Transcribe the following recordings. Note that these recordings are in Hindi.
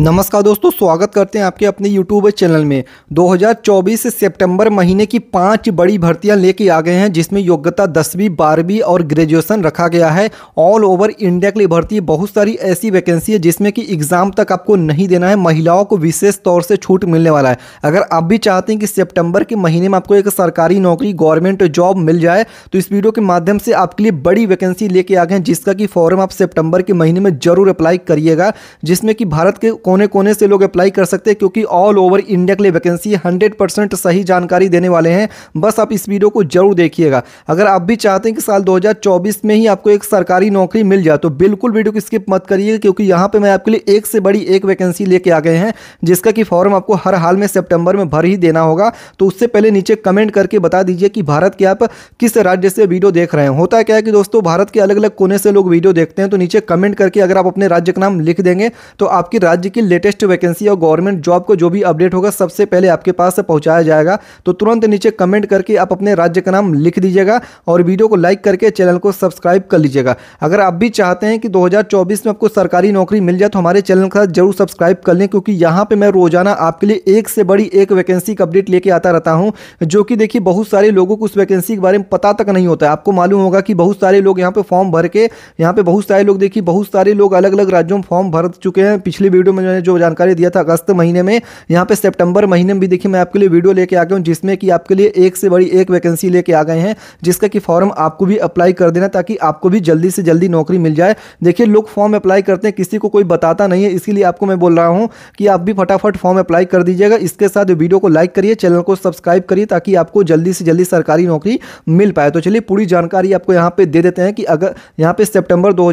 नमस्कार दोस्तों स्वागत करते हैं आपके अपने यूट्यूब चैनल में 2024 सितंबर महीने की पांच बड़ी भर्तियां लेके आ गए हैं जिसमें योग्यता दसवीं बारहवीं और ग्रेजुएशन रखा गया है ऑल ओवर इंडिया के लिए भर्ती बहुत सारी ऐसी वैकेंसी है जिसमें कि एग्ज़ाम तक आपको नहीं देना है महिलाओं को विशेष तौर से छूट मिलने वाला है अगर आप भी चाहते हैं कि सेप्टेम्बर के महीने में आपको एक सरकारी नौकरी गवर्नमेंट जॉब मिल जाए तो इस वीडियो के माध्यम से आपके लिए बड़ी वैकेंसी लेके आ गए हैं जिसका कि फॉर्म आप सेप्टेम्बर के महीने में ज़रूर अप्लाई करिएगा जिसमें कि भारत के कोने कोने से लोग अप्लाई कर सकते हैं क्योंकि ऑल ओवर इंडिया के लिए वैकेंसी हंड्रेड परसेंट सही जानकारी देने वाले हैं बस आप इस वीडियो को जरूर देखिएगा अगर आप भी चाहते हैं कि साल 2024 में ही आपको एक सरकारी नौकरी मिल जाए तो बिल्कुल वीडियो को स्किप मत करिएगा क्योंकि यहाँ पर मैं आपके लिए एक से बड़ी एक वैकेंसी लेके आ गए हैं जिसका कि फॉर्म आपको हर हाल में सेप्टेम्बर में भर ही देना होगा तो उससे पहले नीचे कमेंट करके बता दीजिए कि भारत के आप किस राज्य से वीडियो देख रहे हैं होता क्या है कि दोस्तों भारत के अलग अलग कोने से लोग वीडियो देखते हैं तो नीचे कमेंट करके अगर आप अपने राज्य का नाम लिख देंगे तो आपके राज्य की की लेटेस्ट वैकेंसी और गवर्नमेंट जॉब को जो भी अपडेट होगा सबसे पहले आपके पास पहुंचाया जाएगा तो तुरंत नीचे कमेंट करके आप अपने राज्य का नाम लिख दीजिएगा और वीडियो को लाइक करके चैनल को सब्सक्राइब कर लीजिएगा अगर आप भी चाहते हैं कि दो में आपको सरकारी नौकरी मिल जाए तो हमारे चैनल का जरूर सब्सक्राइब कर लें क्योंकि यहाँ पर मैं रोजाना आपके लिए एक से बड़ी एक वैकेंसी का अपडेट लेके आता रहता हूँ जो कि देखिए बहुत सारे लोगों को उस वैकेंसी के बारे में पता तक नहीं होता है आपको मालूम होगा कि बहुत सारे लोग यहाँ पर फॉर्म भर के यहाँ पर बहुत सारे लोग देखिए बहुत सारे लोग अलग अलग राज्यों में फॉर्म भर चुके हैं पिछली वीडियो में ने जो जानकारी दिया था अगस्त महीने में यहाँ पे सितंबर महीने में भी देखिए मैं आपके लिए वीडियो लेके आ गया हूँ जिसमें कि आपके लिए एक से बड़ी एक वैकेंसी लेके आ गए हैं जिसका कि फॉर्म आपको भी अप्लाई कर देना ताकि आपको भी जल्दी से जल्दी नौकरी मिल जाए देखिए लोग फॉर्म अप्लाई करते हैं किसी को कोई बताता नहीं है इसीलिए आपको मैं बोल रहा हूँ कि आप भी फटाफट फॉर्म अप्लाई कर दीजिएगा इसके साथ वीडियो को लाइक करिए चैनल को सब्सक्राइब करिए ताकि आपको जल्दी से जल्दी सरकारी नौकरी मिल पाए तो चलिए पूरी जानकारी आपको यहाँ पर दे देते हैं कि अगर यहाँ पर सेप्टेम्बर दो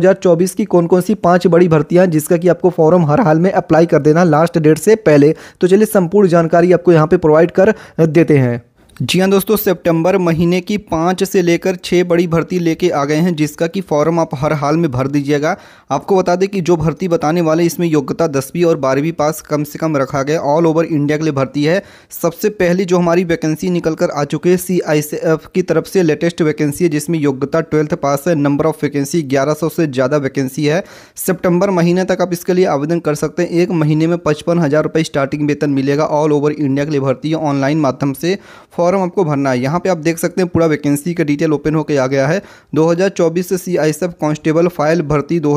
की कौन कौन सी पाँच बड़ी भर्तियाँ जिसका कि आपको फॉर्म हर हाल में अप्लाई कर देना लास्ट डेट से पहले तो चलिए संपूर्ण जानकारी आपको यहाँ पे प्रोवाइड कर देते हैं जी हाँ दोस्तों सितंबर महीने की पाँच से लेकर छः बड़ी भर्ती लेके आ गए हैं जिसका कि फॉर्म आप हर हाल में भर दीजिएगा आपको बता दें कि जो भर्ती बताने वाले इसमें योग्यता दसवीं और बारहवीं पास कम से कम रखा गया ऑल ओवर इंडिया के लिए भर्ती है सबसे पहली जो हमारी वैकेंसी निकल कर आ चुकी है सी की तरफ से लेटेस्ट वैकेंसी है जिसमें योग्यता ट्वेल्थ पास है नंबर ऑफ वैकेंसी ग्यारह से ज़्यादा वैकेंसी है सेप्टेम्बर महीने तक आप इसके लिए आवेदन कर सकते हैं एक महीने में पचपन हज़ार स्टार्टिंग वेतन मिलेगा ऑल ओवर इंडिया के लिए भर्ती है ऑनलाइन माध्यम से फॉर्म आपको भरना है यहाँ पे आप देख सकते हैं पूरा वैकेंसी का डिटेल ओपन होकर आ गया है 2024 से सी आई कांस्टेबल फाइल भर्ती 2024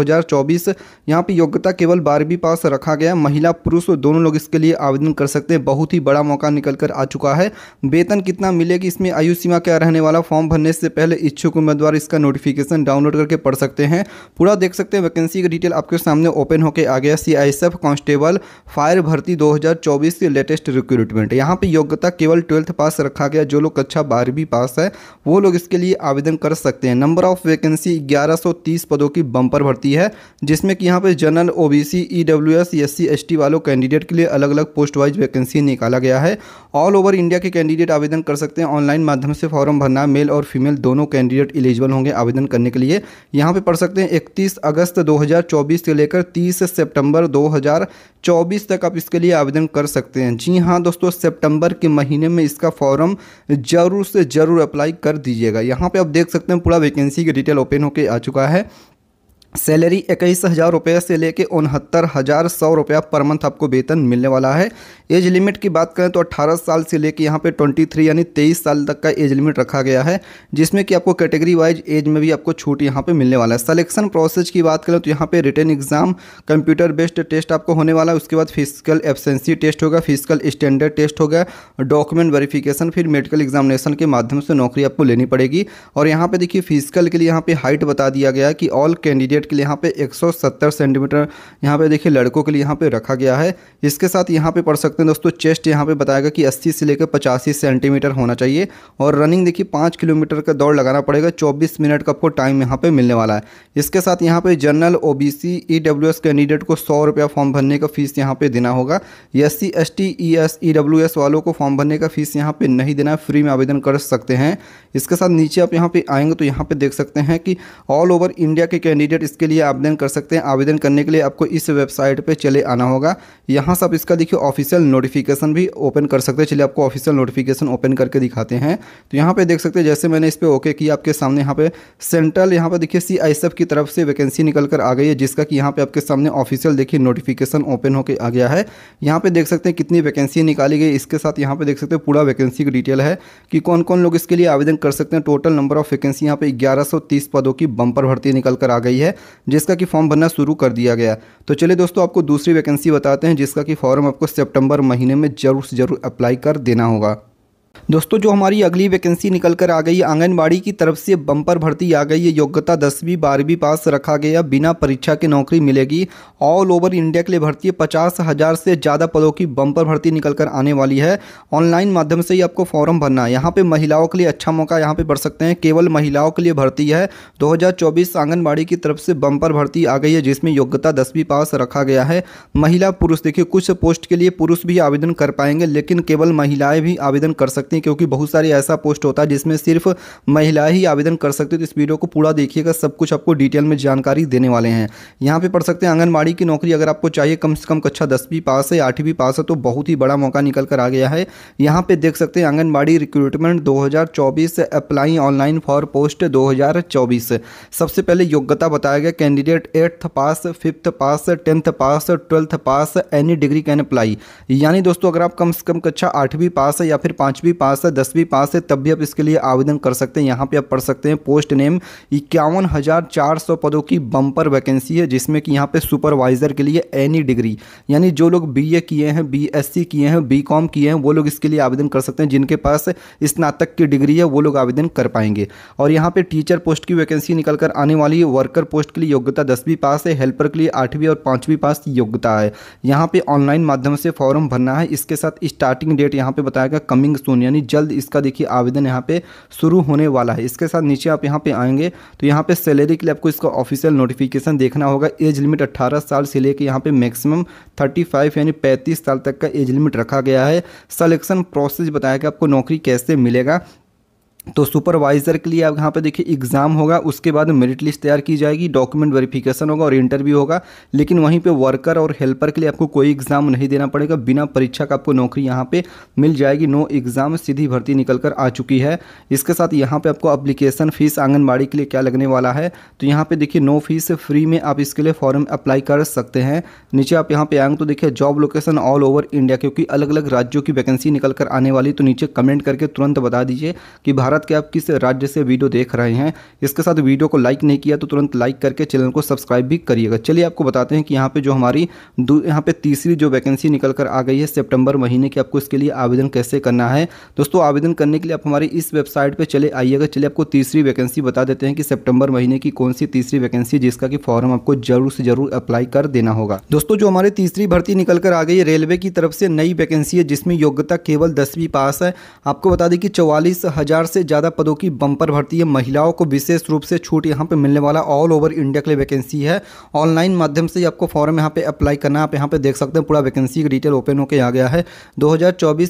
हज़ार यहाँ पर योग्यता केवल बारहवीं पास रखा गया महिला पुरुष दोनों लोग इसके लिए आवेदन कर सकते हैं बहुत ही बड़ा मौका निकल कर आ चुका है वेतन कितना मिलेगी इसमें आयु सीमा क्या रहने वाला फॉर्म भरने से पहले इच्छुक उम्मीदवार इसका नोटिफिकेशन डाउनलोड करके पढ़ सकते हैं पूरा देख सकते हैं वैकेंसी का डिटेल आपके सामने ओपन होकर आ गया सी आई कांस्टेबल फायर भर्ती 2024 की लेटेस्ट रिक्रूटमेंट यहाँ पे योग्यता केवल ट्वेल्थ पास रख रखा गया जो लोग कक्षा बारहवीं पास है वो लोग इसके लिए आवेदन कर सकते हैं नंबर ऑफ वैकेंसी 1130 पदों की बम्पर भर्ती है जिसमें कि यहाँ पे general OBC EWS SC ST वालों कैंडिडेट के लिए अलग अलग पोस्ट वाइज वैकेंसी निकाला गया है ऑल ओवर इंडिया के कैंडिडेट आवेदन कर सकते हैं ऑनलाइन माध्यम से फॉर्म भरना मेल और फीमेल दोनों कैंडिडेट एलिजिबल होंगे आवेदन करने के लिए यहाँ पर पढ़ सकते हैं इकतीस अगस्त दो से लेकर 30 सितंबर 2024 तक आप इसके लिए आवेदन कर सकते हैं जी हाँ दोस्तों सितंबर के महीने में इसका फॉर्म फॉर्म ज़रूर से ज़रूर अप्लाई कर दीजिएगा यहाँ पे आप देख सकते हैं पूरा वैकेंसी की डिटेल ओपन होके आ चुका है सैलरी इक्कीस हज़ार रुपये से लेकर उनहत्तर हज़ार सौ रुपया पर मंथ आपको वेतन मिलने वाला है एज लिमिट की बात करें तो 18 साल से लेकर यहाँ पे 23 यानी 23 साल तक का एज लिमिट रखा गया है जिसमें कि आपको कैटेगरी वाइज एज में भी आपको छूट यहाँ पे मिलने वाला है सलेक्शन प्रोसेस की बात करें तो यहाँ पे written exam computer based test आपको होने वाला है उसके बाद फिजिकल एबसेंसी टेस्ट होगा फिजिकल स्टैंडर्ड टेस्ट होगा डॉक्यूमेंट वेरीफिकेशन फिर मेडिकल एग्जामिनेशन के माध्यम से नौकरी आपको लेनी पड़ेगी और यहाँ पर देखिए फिजिकल के लिए यहाँ पर हाइट बता दिया गया कि ऑल कैंडिडेट के लिए यहाँ पे 170 सेंटीमीटर यहाँ पे देखिए लड़कों के लिए यहाँ पे रखा गया है इसके साथ यहाँ पे पढ़ सकते हैं दोस्तों चेस्ट यहाँ पे बताएगा कि 80 से लेकर 85 सेंटीमीटर होना चाहिए और रनिंग देखिए पाँच किलोमीटर का दौड़ लगाना पड़ेगा चौबीस मिनट का आपको टाइम यहाँ पर मिलने वाला है इसके साथ यहाँ पर जनरल ओ बी कैंडिडेट को सौ फॉर्म भरने का फीस यहाँ पर देना होगा एस सी एस टी वालों को फॉर्म भरने का फीस यहाँ पर नहीं देना है फ्री में आवेदन कर सकते हैं इसके साथ नीचे आप यहाँ पर आएंगे तो यहाँ पर देख सकते हैं कि ऑल ओवर इंडिया के कैंडिडेट इसके लिए आवेदन कर सकते हैं आवेदन करने के लिए आपको इस वेबसाइट पर चले आना होगा यहाँ से आप इसका देखिए ऑफिशियल नोटिफिकेशन भी ओपन कर सकते हैं चलिए आपको ऑफिशियल नोटिफिकेशन ओपन करके दिखाते हैं तो यहाँ पर देख सकते हैं जैसे मैंने इस पर ओके किया आपके सामने यहाँ पे सेंट्रल यहाँ पर देखिए सी की तरफ से वैकेंसी निकल कर आ गई है जिसका कि यहाँ पर आपके सामने ऑफिशियल देखिए नोटिफिकेशन ओपन होकर आ गया है यहाँ पर देख सकते हैं कितनी वैकेंसी निकाली गई इसके साथ यहाँ पर देख सकते हैं पूरा वैकेंसी की डिटेल है कि कौन कौन लोग इसके लिए आवेदन कर सकते हैं टोटल नंबर ऑफ वैकेंसी यहाँ पर ग्यारह पदों की बंपर भर्ती निकल कर आ गई है जिसका कि फॉर्म भरना शुरू कर दिया गया तो चलिए दोस्तों आपको दूसरी वैकेंसी बताते हैं जिसका कि फॉर्म आपको सेप्टेम्बर महीने में ज़रूर से ज़रूर अप्लाई कर देना होगा दोस्तों जो हमारी अगली वैकेंसी निकल कर आ गई है आंगनबाड़ी की तरफ से बम्पर भर्ती आ गई है योग्यता दसवीं बारहवीं पास रखा गया बिना परीक्षा के नौकरी मिलेगी ऑल ओवर इंडिया के लिए भर्ती है पचास हज़ार से ज़्यादा पदों की बम्पर भर्ती निकल कर आने वाली है ऑनलाइन माध्यम से ही आपको फॉर्म भरना है यहाँ पर महिलाओं के लिए अच्छा मौका यहाँ पर बढ़ सकते हैं केवल महिलाओं के लिए भर्ती है दो आंगनबाड़ी की तरफ से बम्पर भर्ती आ गई है जिसमें योग्यता दसवीं पास रखा गया है महिला पुरुष देखिए कुछ पोस्ट के लिए पुरुष भी आवेदन कर पाएंगे लेकिन केवल महिलाएँ भी आवेदन कर सकती हैं क्योंकि बहुत सारी ऐसा पोस्ट होता है जिसमें सिर्फ महिला ही आवेदन कर सकती है तो इस वीडियो को पूरा देखिएगा सब कुछ आपको डिटेल में जानकारी देने वाले हैं यहाँ पर पढ़ सकते हैं आंगनबाड़ी की नौकरी अगर आपको चाहिए कम से कम कक्षा दसवीं पास है आठवीं पास है तो बहुत ही बड़ा मौका निकल कर आ गया है यहाँ पर देख सकते हैं आंगनबाड़ी रिक्रूटमेंट दो अप्लाई ऑनलाइन फॉर पोस्ट दो सबसे पहले योग्यता बताया गया candidate eighth pass fifth pass tenth pass twelfth pass any degree can apply यानी दोस्तों अगर आप कम से कम कक्षा आठवीं पास है या फिर पाँचवीं पास पास है दसवीं पास है तब भी आप इसके लिए आवेदन कर सकते हैं यहाँ पे आप पढ़ सकते हैं पोस्ट नेम इक्यावन हज़ार चार सौ पदों की बम्पर वैकेंसी है जिसमें कि यहाँ पे सुपरवाइज़र के लिए एनी डिग्री यानी जो लोग बी किए हैं बीएससी किए हैं बीकॉम किए हैं वो लोग इसके लिए आवेदन कर सकते हैं जिनके पास स्नातक की डिग्री है वो लोग आवेदन कर पाएंगे और यहाँ पर टीचर पोस्ट की वैकेंसी निकल कर आने वाली वर्कर पोस्ट के लिए योग्यता दसवीं पास है हेल्पर के लिए आठवीं और पाँचवीं पास योग्यता है यहाँ पर ऑनलाइन माध्यम से फॉर्म भरना है इसके साथ स्टार्टिंग डेट यहाँ पर बताया गया कमिंग सून यानी यानी जल्द इसका देखिए आवेदन यहाँ पे शुरू होने वाला है इसके साथ नीचे आप यहाँ पे आएंगे तो यहाँ पे सैलरी के लिए आपको इसका ऑफिशियल नोटिफिकेशन देखना होगा एज लिमिट 18 साल से लेकर यहाँ पे मैक्सिमम 35 यानी 35 साल तक का एज लिमिट रखा गया है सलेक्शन प्रोसेस बताया कि आपको नौकरी कैसे मिलेगा तो सुपरवाइज़र के लिए आप यहाँ पे देखिए एग्ज़ाम होगा उसके बाद मेरिट लिस्ट तैयार की जाएगी डॉक्यूमेंट वेरिफिकेशन होगा और इंटरव्यू होगा लेकिन वहीं पे वर्कर और हेल्पर के लिए आपको कोई एग्ज़ाम नहीं देना पड़ेगा बिना परीक्षा का आपको नौकरी यहाँ पे मिल जाएगी नो एग्ज़ाम सीधी भर्ती निकल कर आ चुकी है इसके साथ यहाँ पर आपको अप्लीकेशन फ़ीस आंगनबाड़ी के लिए क्या लगने वाला है तो यहाँ पर देखिए नो फीस फ्री में आप इसके लिए फॉर्म अप्लाई कर सकते हैं नीचे आप यहाँ पर आएंगे तो देखिए job location all over India क्योंकि अलग अलग राज्यों की वैकेंसी निकल कर आने वाली तो नीचे कमेंट करके तुरंत बता दीजिए कि भारत भारत के आप किस राज्य से वीडियो देख रहे हैं इसके साथ वीडियो को लाइक नहीं किया तो तुरंत लाइक करके चैनल को सब्सक्राइब भी करिएगा चलिए आपको बताते हैं कि यहाँ पे जो हमारी यहाँ पे तीसरी जो वैकेंसी निकल कर आ गई है सेप्टेम्बर महीने की आपको इसके लिए आवेदन कैसे करना है दोस्तों आवेदन करने के लिए आप हमारी इस वेबसाइट पर चले आइएगा चलिए आपको तीसरी वैकेंसी बता देते हैं कि सेप्टेम्बर महीने की कौन सी तीसरी वैकेंसी जिसका कि फॉर्म आपको जरूर से जरूर अप्लाई कर देना होगा दोस्तों जो हमारी तीसरी भर्ती निकल कर आ गई है रेलवे की तरफ से नई वैकेंसी है जिसमें योग्यता केवल दसवीं पास है आपको बता दें कि चौवालीस हज़ार से ज़्यादा पदों की बम्पर भर्ती है महिलाओं को विशेष रूप से छूट यहाँ पे मिलने वाला ऑल ओवर इंडिया के लिए वैकेंसी है ऑनलाइन माध्यम से आपको फॉर्म यहाँ पे अप्लाई करना आप यहाँ पे देख सकते हैं पूरा वैकेंसी की डिटेल ओपन होकर आ गया है दो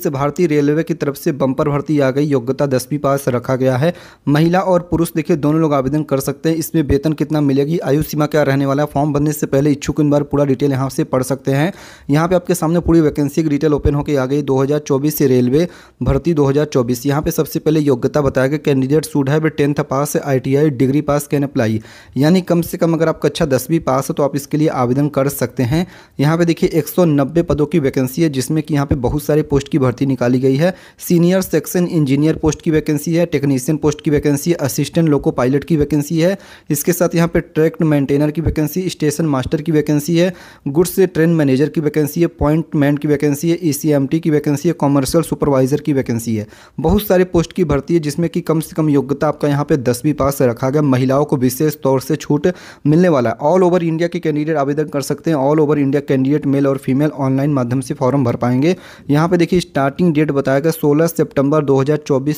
से भारतीय रेलवे की तरफ से बम्पर भर्ती आ गई योग्यता दसवीं पास रखा गया है महिला और पुरुष देखिए दोनों लोग आवेदन कर सकते हैं इसमें वेतन कितना मिलेगी आयु सीमा क्या रहने वाला है फॉर्म भरने से पहले इच्छुक इन बार पूरा डिटेल यहाँ से पढ़ सकते हैं यहाँ पर आपके सामने पूरी वैकेंसी की डिटेल ओपन होकर आ गई दो से रेलवे भर्ती दो हज़ार यहाँ पे सबसे पहले योग्यता बताया कि candidate should have tenth pass ITI degree pass can apply यानी कम से कम अगर आप कक्षा अच्छा दसवीं पास है तो आप इसके लिए आवेदन कर सकते हैं यहाँ पे देखिए 190 पदों की वैकेंसी है जिसमें कि यहाँ पे बहुत सारे पोस्ट की भर्ती निकाली गई है सीनियर सेक्शन इंजीनियर पोस्ट की वैकेंसी है टेक्नीशियन पोस्ट की वैकेंसी है असिस्टेंट लोको पायलट की वैकेंसी है इसके साथ यहाँ पे ट्रैक मेंटेनर की वैकेंसी स्टेशन मास्टर की वैकेंसी है गुड्स से ट्रेन मैनेजर की वैकेंसी है पॉइंट मैन की वैकेंसी है ई e की वैकेंसी है कॉमर्शियल सुपरवाइजर की वैकेंसी है बहुत सारे पोस्ट की भर्ती है जिसमें कि कम से कम योग्यता आपका यहाँ पे दसवीं पास रखा गया महिलाओं को विशेष तौर से छूट मिलने वाला है ऑल ओवर इंडिया के कैंडिडेट आवेदन कर सकते हैं all over India candidate male और फीमेल ऑनलाइन माध्यम से फॉर्म भर पाएंगे यहाँ पर देखिए स्टार्टिंग डेट बताया गया सोलह सेप्टेम्बर दो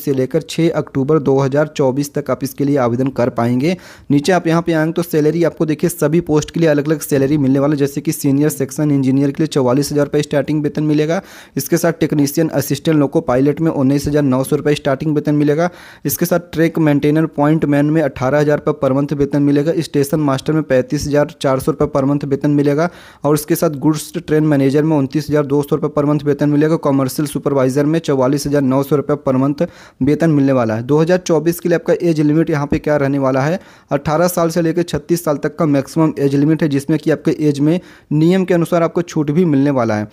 से लेकर छः अक्टूबर दो तक आप इसके लिए आवेदन कर पाएंगे नीचे आप यहाँ पे आएंगे तो सैलरी आपको देखिए सभी पोस्ट के लिए अलग अलग सैलरी मिलने वाला जैसे कि सीनियर सेक्शन इंजीनियर के लिए चौवालीस हज़ार रुपये स्टार्टिंग वेतन मिलेगा इसके साथ टेक्नीशियन असिस्टेंट लोको पायलट में उन्नीस हज़ार नौ सौ रुपये स्टार्टिंग वेतन मिलेगा जाएगा इसके साथ ट्रैक मेंटेनर पॉइंट मैन में अठारह हज़ार रुपये पर मंथ वेतन मिलेगा स्टेशन मास्टर में पैंतीस हज़ार चार सौ रुपये पर मंथ वेतन मिलेगा और इसके साथ गुड्स ट्रेन मैनेजर में उनतीस हज़ार दो सौ रुपये पर मंथ वेतन मिलेगा कॉमर्शियल सुपरवाइजर में चौवालीस हज़ार नौ सौ रुपये पर मंथ वेतन मिलने वाला है दो हज़ार चौबीस के लिए आपका एज लिमिट यहाँ पर क्या रहने वाला है अट्ठारह साल से लेकर छत्तीस साल तक का मैक्सिमम एज लिमिट है जिसमें कि आपके एज में नियम के अनुसार आपको छूट भी मिलने वाला है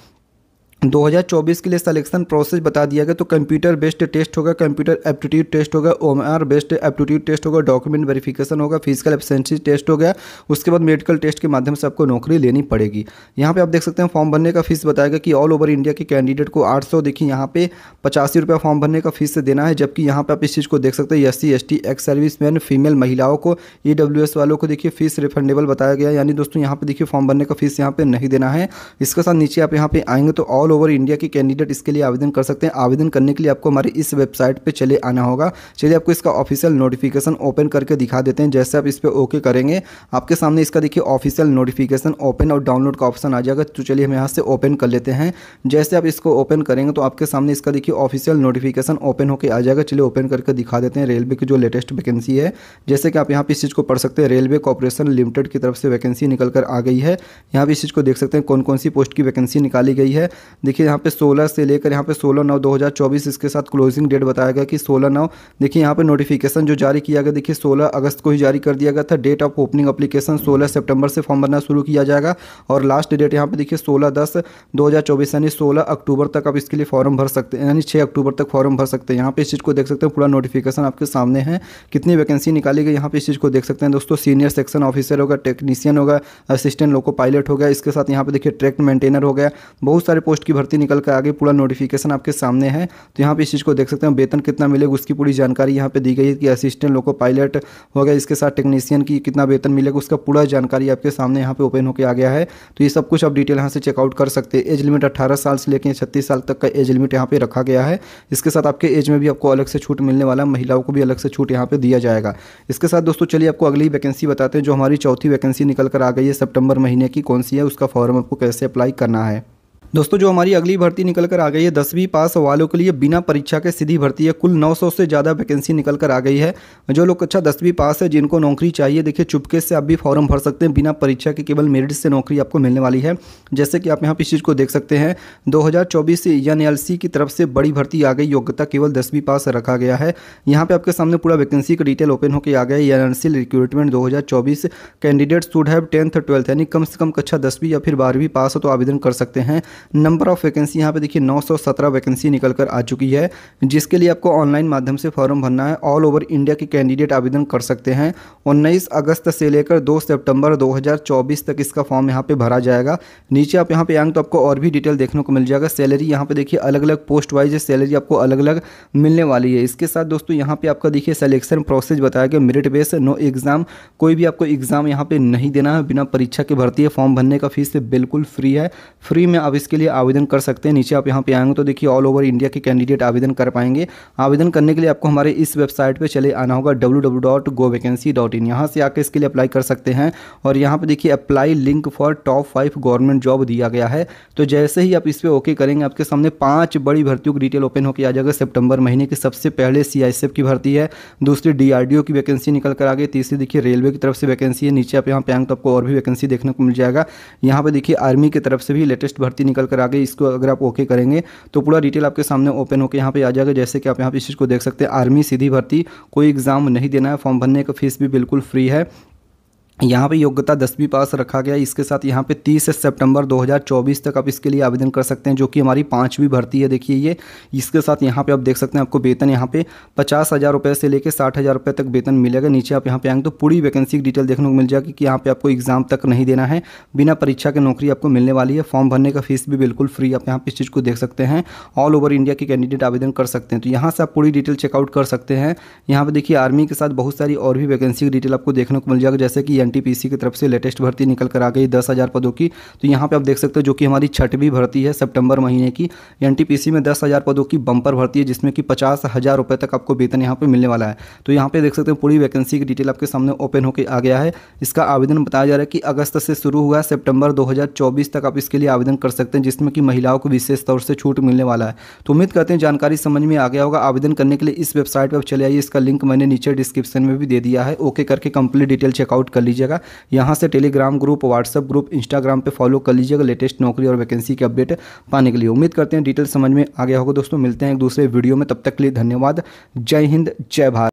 2024 के लिए सिलेक्शन प्रोसेस बता दिया गया तो कंप्यूटर बेस्ड टेस्ट होगा कंप्यूटर एप्टीट्यूड टेस्ट होगा ओ बेस्ड एप्टीट्यूड टेस्ट होगा डॉक्यूमेंट वेरिफिकेशन होगा फिजिकल एबसेंसी टेस्ट होगा उसके बाद मेडिकल टेस्ट के माध्यम से आपको नौकरी लेनी पड़ेगी यहाँ पे आप देख सकते हैं फॉर्म भरने का फीस बताया गया कि ऑल ओवर इंडिया के कैंडिडेट को आठ देखिए यहाँ पे पचासी रुपये फॉर्म भरने का फीस देना है जबकि यहाँ पर आप इस चीज़ को देख सकते हैं S C S T ex service man female महिलाओं को ई e वालों को देखिए फीस रिफंडेबल बताया गया यानी दोस्तों यहाँ पर देखिए फॉर्म भरने का फीस यहाँ पर नहीं देना है इसके साथ नीचे आप यहाँ पर आएंगे तो ऑल ऑल ओवर इंडिया के कैंडिडेट इसके लिए आवेदन कर सकते हैं आवेदन करने के लिए आपको हमारी इस वेबसाइट पर चले आना होगा चलिए आपको इसका ऑफिशियल नोटिफिकेशन ओपन करके दिखा देते हैं जैसे आप इस पर ओके करेंगे आपके सामने इसका देखिए ऑफिशियल नोटिफिकेशन ओपन और डाउनलोड का ऑप्शन आ जाएगा तो चलिए हम यहाँ से ओपन कर लेते हैं जैसे आप इसको ओपन करेंगे तो आपके सामने इसका देखिए ऑफिशियल नोटिफिकेशन ओपन होकर आ जाएगा चलिए ओपन करके दिखा देते हैं रेलवे की जो लेटेस्ट वैकेंसी है जैसे कि आप यहाँ पे इस चीज़ को पढ़ सकते हैं रेलवे कॉरपोरेशन लिमिटेड की तरफ से वैकेंसी निकल कर आ गई है यहाँ पर इस चीज़ को देख सकते हैं कौन कौन सी पोस्ट की वैकेंसी निकाली गई है देखिए यहाँ पे 16 से लेकर यहाँ पे 16 नौ 2024 इसके साथ क्लोजिंग डेट बताया गया कि 16 नौ देखिए यहाँ पे नोटिफिकेशन जो जारी किया गया देखिए 16 अगस्त को ही जारी कर दिया गया था डेट ऑफ ओपनिंग अपलीकेशन 16 सितंबर से फॉर्म भरना शुरू किया जाएगा और लास्ट डेट यहाँ पे देखिए सोलह दस दो यानी सोलह अक्टूबर तक आप इसके लिए फॉर्म भर सकते हैं यानी छः अक्टूबर तक फॉर्म भर सकते हैं यहाँ पर इस चीज़ को देख सकते हैं पूरा नोटिफिकेशन आपके सामने है कितनी वैकेंसी निकाली गई यहाँ पे इस चीज़ को देख सकते हैं दोस्तों सीनियर सेक्शन ऑफिसर होगा टेक्नीशियन होगा असिस्टेंट लोको पायलट हो गया इसके साथ यहाँ पे देखिए ट्रैक मेंटेनर हो गया बहुत सारे पोस्ट की भर्ती निकल कर आगे पूरा नोटिफिकेशन आपके सामने है तो यहाँ पे इस चीज़ को देख सकते हैं वेतन कितना मिलेगा उसकी पूरी जानकारी यहाँ पे दी गई है कि असिस्टेंट लोको पायलट हो गया इसके साथ टेक्नीशियन की कितना वेतन मिलेगा उसका पूरा जानकारी आपके सामने यहाँ पे ओपन होकर आ गया है तो ये सब कुछ आप डिटेल यहाँ से चेकआउट कर सकते हैं एज लिमिट अट्ठारह साल से लेकर छत्तीस साल तक का एज लिमिट यहाँ पर रखा गया है इसके साथ आपके एज में भी आपको अलग से छूट मिलने वाला महिलाओं को भी अलग से छूट यहाँ पे दिया जाएगा इसके साथ दोस्तों चलिए आपको अगली वैकेंसी बताते हैं जो हमारी चौथी वैकेंसी निकल कर आ गई है सेप्टेम्बर महीने की कौन सी है उसका फॉर्म आपको कैसे अप्लाई करना है दोस्तों जो हमारी अगली भर्ती निकल कर आ गई है दसवीं पास वालों के लिए बिना परीक्षा के सीधी भर्ती है कुल 900 से ज़्यादा वैकेंसी निकल कर आ गई है जो लोग अच्छा दसवीं पास है जिनको नौकरी चाहिए देखिए चुपके से आप भी फॉर्म भर सकते हैं बिना परीक्षा के केवल मेरिट से नौकरी आपको मिलने वाली है जैसे कि आप यहाँ इस चीज़ को देख सकते हैं दो हज़ार से एन की तरफ से बड़ी भर्ती आ गई योग्यता केवल दसवीं पास रखा गया है यहाँ पर आपके सामने पूरा वैकेंसी का डिटेल ओपन होकर आ गया एन रिक्रूटमेंट दो candidate should have tenth twelfth यानी कम से कम कक्षा दसवीं या फिर बारहवीं पास हो तो आवेदन कर सकते हैं नंबर ऑफ वैकेंसी यहाँ पे देखिए 917 वैकेंसी निकल कर आ चुकी है जिसके लिए आपको ऑनलाइन माध्यम से फॉर्म भरना है ऑल ओवर इंडिया के कैंडिडेट आवेदन कर सकते हैं उन्नीस अगस्त से लेकर दो सितंबर 2024 तक इसका फॉर्म यहाँ पे भरा जाएगा नीचे आप यहाँ पे आएंगे तो आपको और भी डिटेल देखने को मिल जाएगा सैलरी यहाँ पे देखिए अलग अलग पोस्ट वाइज सैलरी आपको अलग अलग मिलने वाली है इसके साथ दोस्तों यहाँ पे आपका देखिए सिलेक्शन प्रोसेस बताया गया मेरिट बेस नो एग्ज़ाम कोई भी आपको एग्ज़ाम यहाँ पे नहीं देना है बिना परीक्षा के भर्ती है फॉर्म भरने का फीस बिल्कुल फ्री है फ्री में आप इस इसके लिए आवेदन कर सकते हैं नीचे आप यहाँ पे आएंगे तो देखिए ऑल ओवर इंडिया के कैंडिडेट आवेदन कर पाएंगे आवेदन करने के लिए आपको हमारे इस वेबसाइट पे चले आना होगा डब्ल्यू यहाँ से आकर इसके लिए अप्लाई कर सकते हैं और यहाँ पर देखिए apply link for top five government job दिया गया है तो जैसे ही आप इस पर ओके करेंगे आपके सामने पाँच बड़ी भर्तियों की डिटेल ओपन होकर आ जाएगा सेप्टेम्बर महीने की सबसे पहले सी की भर्ती है दूसरी डी की वैकेंसी निकल कर आ गई तीसरी देखिए रेलवे की तरफ से वैकेंसी है नीचे आप यहाँ पे आएंगे तो आपको और भी वैकेंसी देखने को मिल जाएगा यहाँ पर देखिए आर्मी की तरफ से भी लेटेस्ट भर्ती निकल निकल कर आगे इसको अगर आप ओके करेंगे तो पूरा डिटेल आपके सामने ओपन होकर यहाँ पे आ जाएगा जैसे कि आप यहाँ पे इस चीज़ को देख सकते हैं आर्मी सीधी भर्ती कोई एग्जाम नहीं देना है फॉर्म भरने का फीस भी बिल्कुल फ्री है यहाँ पे योग्यता दसवीं पास रखा गया इसके साथ यहाँ पे 30 सितंबर 2024 तक आप इसके लिए आवेदन कर सकते हैं जो कि हमारी पाँचवीं भर्ती है देखिए ये इसके साथ यहाँ पे आप देख सकते हैं आपको वेतन यहाँ पे पचास हज़ार रुपये से लेकर साठ हज़ार रुपये तक वेतन मिलेगा नीचे आप यहाँ पे आएंगे तो पूरी वैकेंसी की डिटेल देखने को मिल जाएगी कि यहाँ पर आपको एग्जाम तक नहीं देना है बिना परीक्षा के नौकरी आपको मिलने वाली है फॉर्म भरने का फीस भी बिल्कुल फ्री आप यहाँ पर इस चीज़ को देख सकते हैं ऑल ओवर इंडिया के कैंडिडेट आवेदन कर सकते हैं तो यहाँ से आप पूरी डिटेल चेकआउट कर सकते हैं यहाँ पर देखिए आर्मी के साथ बहुत सारी और भी वैकेंसी की डिटेल आपको देखने को मिल जाएगा जैसे कि एन की तरफ से लेटेस्ट भर्ती निकल कर आ गई दस हज़ार पदों की तो यहाँ पे आप देख सकते हो जो कि हमारी छठवीं भर्ती है सितंबर महीने की एन में दस हज़ार पदों की बम्पर भर्ती है जिसमें कि पचास हज़ार रुपये तक आपको वेतन यहाँ पर मिलने वाला है तो यहाँ पर देख सकते हो पूरी वैकेंसी की डिटेल आपके सामने ओपन होकर आ गया है इसका आवेदन बताया जा रहा है कि अगस्त से शुरू हुआ है सेप्टेम्बर तक आप इसके लिए आवेदन कर सकते हैं जिसमें कि महिलाओं को विशेष तौर से छूट मिलने वाला है तो उम्मीद करते हैं जानकारी समझ में आ गया होगा आवेदन करने के लिए इस वेबसाइट पर चले आइए इसका लिंक मैंने नीचे डिस्क्रिप्शन में भी दे दिया है ओके करके कंप्लीट डिटेल चेकआउट कर लीजिए लीजिएगा यहाँ से Telegram group WhatsApp group Instagram पर फॉलो कर लीजिएगा लेटेस्ट नौकरी और वैकेंसी के अपडेट पाने के लिए उम्मीद करते हैं डिटेल समझ में आ गया होगा दोस्तों मिलते हैं एक दूसरे वीडियो में तब तक के लिए धन्यवाद जय हिंद जय भारत